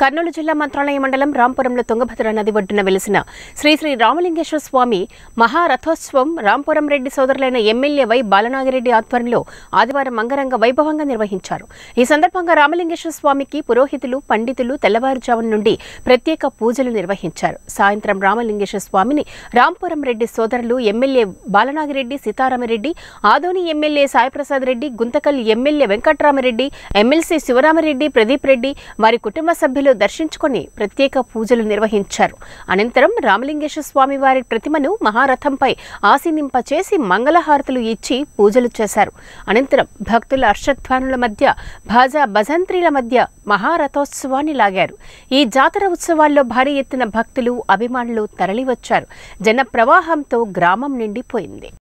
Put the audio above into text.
కర్నూలు జిల్లా మంత్రాలయ మండలం రాంపురంలో తుంగభద్ర నది ఒడ్డున వెలిసిన శ్రీ శ్రీ రామలింగేశ్వర స్వామి మహారథోత్సవం రాంపురం రెడ్డి సోదరులైన ఎమ్మెల్యే వై బాలనాగిరెడ్డి ఆధ్వర్యంలో ఆదివారం అంగరంగ వైభవంగా నిర్వహించారు ఈ సందర్భంగా రామలింగేశ్వర స్వామికి పురోహితులు పండితులు తెల్లవారుజామున నుండి ప్రత్యేక పూజలు నిర్వహించారు సాయంత్రం రామలింగేశ్వర స్వామిని రాంపురం రెడ్డి సోదరులు MLA Balanagireddy Sitaramareddy Adoni MLA Saiprasad Reddy Guntakal MLA Venkatramareddy MLC Sivaramareddy Pradeep Reddy వారి కుటుంబ సభ్యులు సన్నిధిలో దర్శించుకుని ప్రత్యేక పూజలు నిర్వహించారు అనంతరం రామలింగేశ్వర స్వామివారి ప్రతిమను మహారథంపై చేసి మంగళహారతులు ఇచ్చి పూజలు చేశారు అనంతరం భక్తుల హర్షధ్వానుల మధ్య భాజా భజంత్రీల మధ్య మహారథోత్సవాన్ని లాగారు ఈ జాతర ఉత్సవాల్లో భారీ ఎత్తున భక్తులు అభిమానులు తరలివచ్చారు జన ప్రవాహంతో గ్రామం నిండిపోయింది